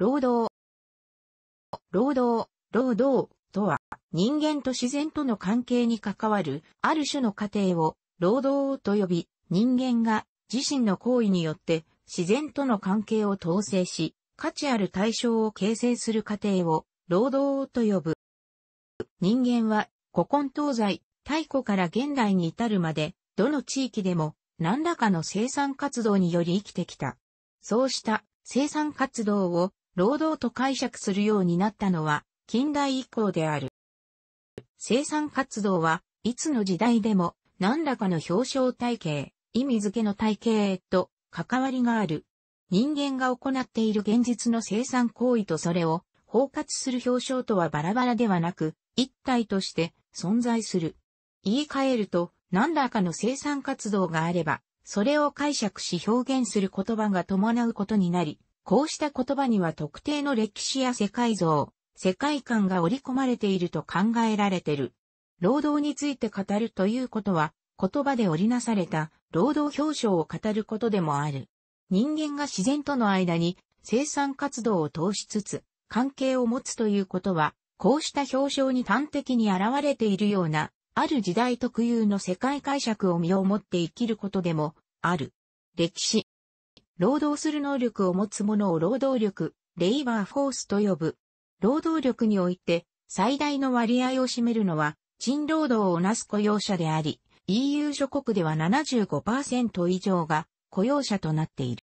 労働。労働、労働とは、人間と自然との関係に関わる、ある種の過程を、労働と呼び、人間が自身の行為によって自然との関係を統制し、価値ある対象を形成する過程を労働と呼ぶ。人間は古今東西、太古から現代に至るまで、どの地域でも何らかの生産活動により生きてきた。そうした生産活動を労働と解釈するようになったのは近代以降である。生産活動はいつの時代でも何らかの表彰体系、意味付けの体系へと関わりがある。人間が行っている現実の生産行為とそれを包括する表彰とはバラバラではなく、一体として存在する。言い換えると、何らかの生産活動があれば、それを解釈し表現する言葉が伴うことになり、こうした言葉には特定の歴史や世界像、世界観が織り込まれていると考えられてる。労働について語るということは、言葉で織りなされた労働表彰を語ることでもある。人間が自然との間に生産活動を通しつつ関係を持つということは、こうした表彰に端的に現れているような、ある時代特有の世界解釈を身をもって生きることでもある。歴史、労働する能力を持つ者を労働力、レイバーフォースと呼ぶ。労働力において最大の割合を占めるのは、賃労働をなす雇用者であり、EU 諸国では75%以上が雇用者となっている。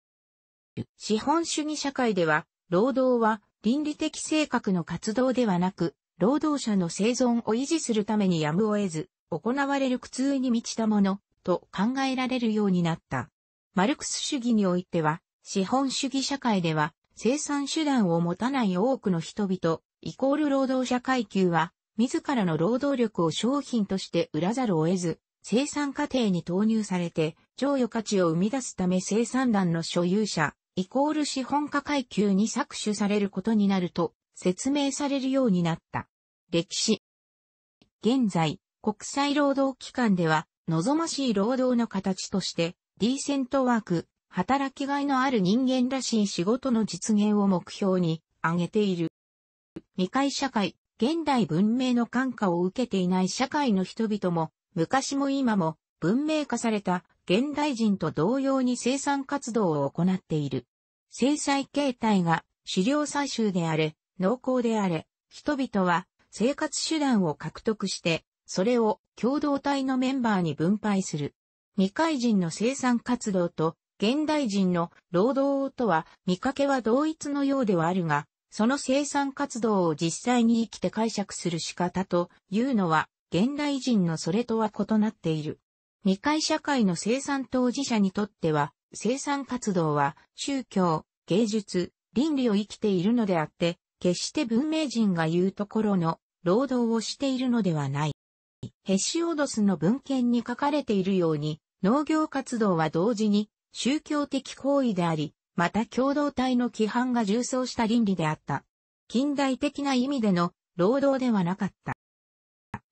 資本主義社会では、労働は倫理的性格の活動ではなく、労働者の生存を維持するためにやむを得ず、行われる苦痛に満ちたもの、と考えられるようになった。マルクス主義においては、資本主義社会では、生産手段を持たない多くの人々、イコール労働者階級は、自らの労働力を商品として売らざるを得ず、生産過程に投入されて、剰余価値を生み出すため生産団の所有者、イコール資本家階級に搾取されることになると、説明されるようになった。歴史。現在、国際労働機関では、望ましい労働の形として、ディーセントワーク、働きがいのある人間らしい仕事の実現を目標に挙げている。未開社会、現代文明の感化を受けていない社会の人々も、昔も今も文明化された現代人と同様に生産活動を行っている。制裁形態が狩猟採集であれ、農耕であれ、人々は生活手段を獲得して、それを共同体のメンバーに分配する。未開人の生産活動と現代人の労働とは見かけは同一のようではあるが、その生産活動を実際に生きて解釈する仕方というのは現代人のそれとは異なっている。未開社会の生産当事者にとっては、生産活動は宗教、芸術、倫理を生きているのであって、決して文明人が言うところの労働をしているのではない。ヘシオドスの文献に書かれているように、農業活動は同時に宗教的行為であり、また共同体の規範が重層した倫理であった。近代的な意味での労働ではなかった。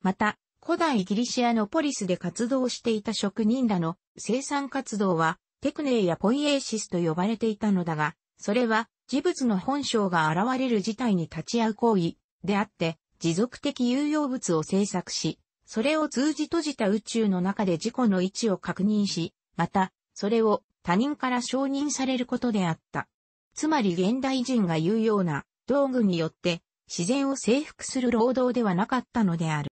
また、古代ギリシアのポリスで活動していた職人らの生産活動はテクネーやポイエーシスと呼ばれていたのだが、それは事物の本性が現れる事態に立ち会う行為であって、持続的有用物を制作し、それを通じ閉じた宇宙の中で自己の位置を確認し、また、それを他人から承認されることであった。つまり現代人が言うような道具によって自然を征服する労働ではなかったのである。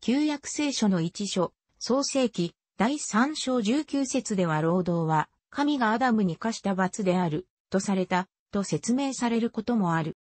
旧約聖書の一書、創世記第三章19節では労働は神がアダムに課した罰であるとされたと説明されることもある。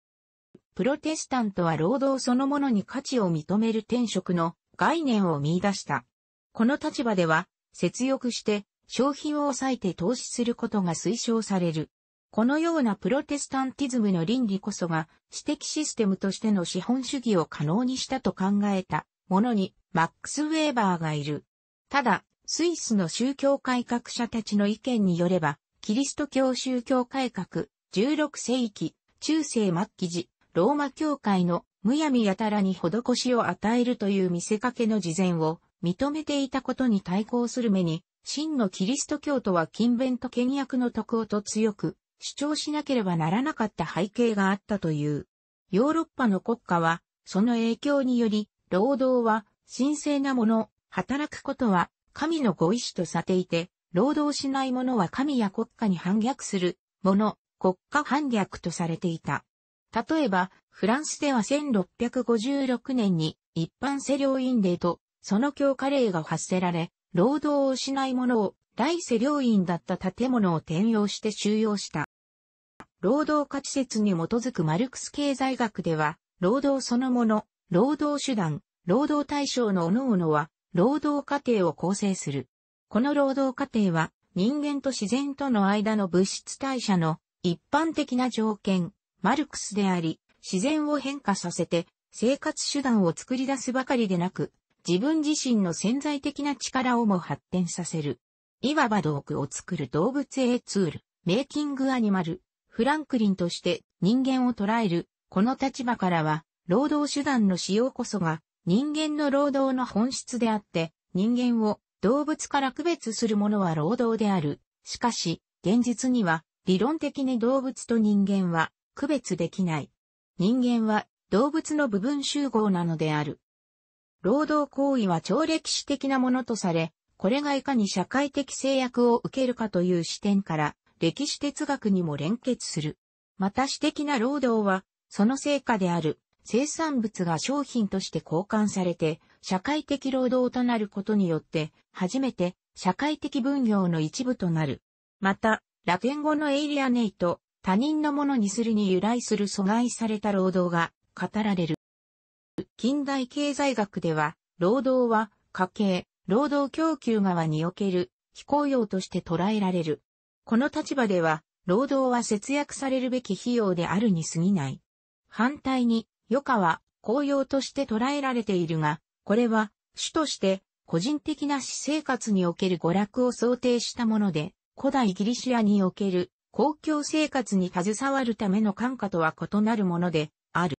プロテスタントは労働そのものに価値を認める転職の概念を見出した。この立場では、節約して消費を抑えて投資することが推奨される。このようなプロテスタンティズムの倫理こそが、私的システムとしての資本主義を可能にしたと考えたものに、マックス・ウェーバーがいる。ただ、スイスの宗教改革者たちの意見によれば、キリスト教宗教改革、16世紀、中世末期時、ローマ教会のむやみやたらに施しを与えるという見せかけの事前を認めていたことに対抗する目に、真のキリスト教徒は勤勉と倹約の徳をと強く主張しなければならなかった背景があったという。ヨーロッパの国家は、その影響により、労働は神聖なもの、働くことは神のご意志とさていて、労働しない者は神や国家に反逆するもの、国家反逆とされていた。例えば、フランスでは1656年に一般センデ令とその強化令が発せられ、労働を失い者を来世インだった建物を転用して収容した。労働価値説に基づくマルクス経済学では、労働そのもの、労働手段、労働対象の各々は、労働過程を構成する。この労働過程は、人間と自然との間の物質代謝の一般的な条件、マルクスであり、自然を変化させて生活手段を作り出すばかりでなく、自分自身の潜在的な力をも発展させる。いわば道具を作る動物へ。ツール、メイキングアニマル、フランクリンとして人間を捉える、この立場からは、労働手段の使用こそが人間の労働の本質であって、人間を動物から区別するものは労働である。しかし、現実には理論的に動物と人間は区別できない。人間は動物の部分集合なのである。労働行為は超歴史的なものとされ、これがいかに社会的制約を受けるかという視点から、歴史哲学にも連結する。また私的な労働は、その成果である生産物が商品として交換されて、社会的労働となることによって、初めて社会的分業の一部となる。また、ラテン語のエイリアネイト、他人のものにするに由来する阻害された労働が語られる。近代経済学では、労働は家計、労働供給側における非公用として捉えられる。この立場では、労働は節約されるべき費用であるに過ぎない。反対に、余暇は公用として捉えられているが、これは主として個人的な私生活における娯楽を想定したもので、古代ギリシアにおける公共生活に携わるための感化とは異なるものである。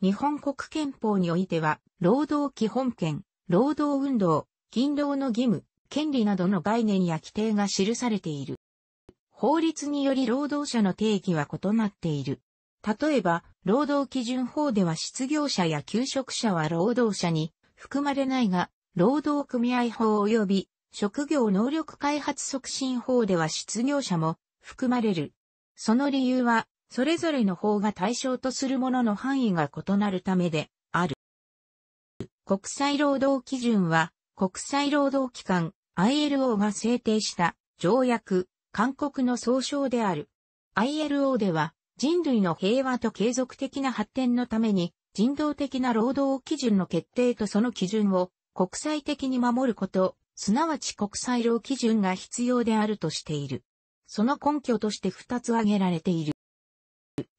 日本国憲法においては、労働基本権、労働運動、勤労の義務、権利などの概念や規定が記されている。法律により労働者の定義は異なっている。例えば、労働基準法では失業者や休職者は労働者に含まれないが、労働組合法及び職業能力開発促進法では失業者も含まれる。その理由は、それぞれの法が対象とするものの範囲が異なるためである。国際労働基準は、国際労働機関 ILO が制定した条約、勧告の総称である。ILO では、人類の平和と継続的な発展のために、人道的な労働基準の決定とその基準を国際的に守ること、すなわち国際労基準が必要であるとしている。その根拠として2つ挙げられている。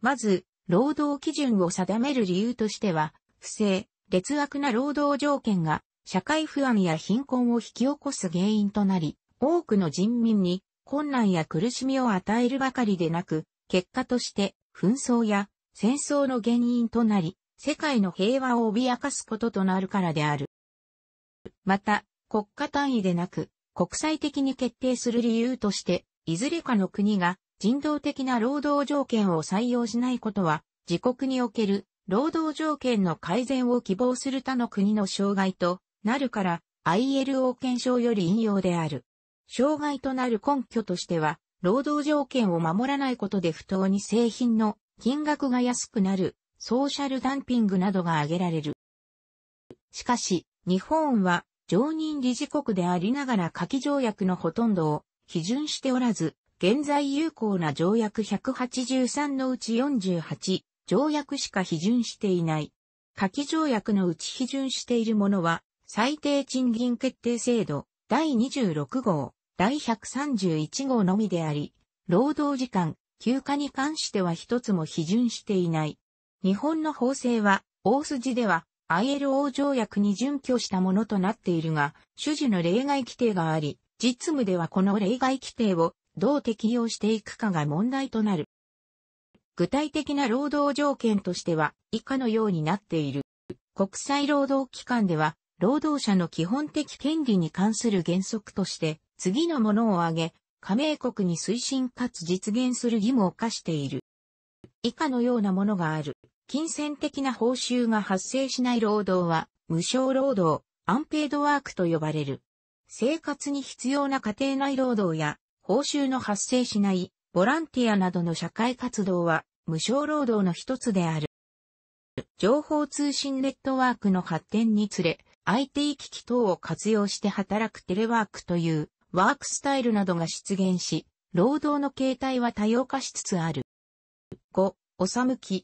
まず、労働基準を定める理由としては、不正、劣悪な労働条件が社会不安や貧困を引き起こす原因となり、多くの人民に困難や苦しみを与えるばかりでなく、結果として紛争や戦争の原因となり、世界の平和を脅かすこととなるからである。また、国家単位でなく、国際的に決定する理由として、いずれかの国が人道的な労働条件を採用しないことは、自国における労働条件の改善を希望する他の国の障害となるから ILO 憲章より引用である。障害となる根拠としては、労働条件を守らないことで不当に製品の金額が安くなる、ソーシャルダンピングなどが挙げられる。しかし、日本は常任理事国でありながら下記条約のほとんどを批准しておらず、現在有効な条約183のうち48条約しか批准していない。下記条約のうち批准しているものは、最低賃金決定制度第26号、第131号のみであり、労働時間、休暇に関しては一つも批准していない。日本の法制は、大筋では ILO 条約に準拠したものとなっているが、主事の例外規定があり、実務ではこの例外規定をどう適用していくかが問題となる。具体的な労働条件としては以下のようになっている。国際労働機関では労働者の基本的権利に関する原則として次のものを挙げ、加盟国に推進かつ実現する義務を課している。以下のようなものがある。金銭的な報酬が発生しない労働は無償労働、アンペイドワークと呼ばれる。生活に必要な家庭内労働や、報酬の発生しないボランティアなどの社会活動は無償労働の一つである。情報通信ネットワークの発展につれ、IT 機器等を活用して働くテレワークというワークスタイルなどが出現し、労働の形態は多様化しつつある。5、おさむき、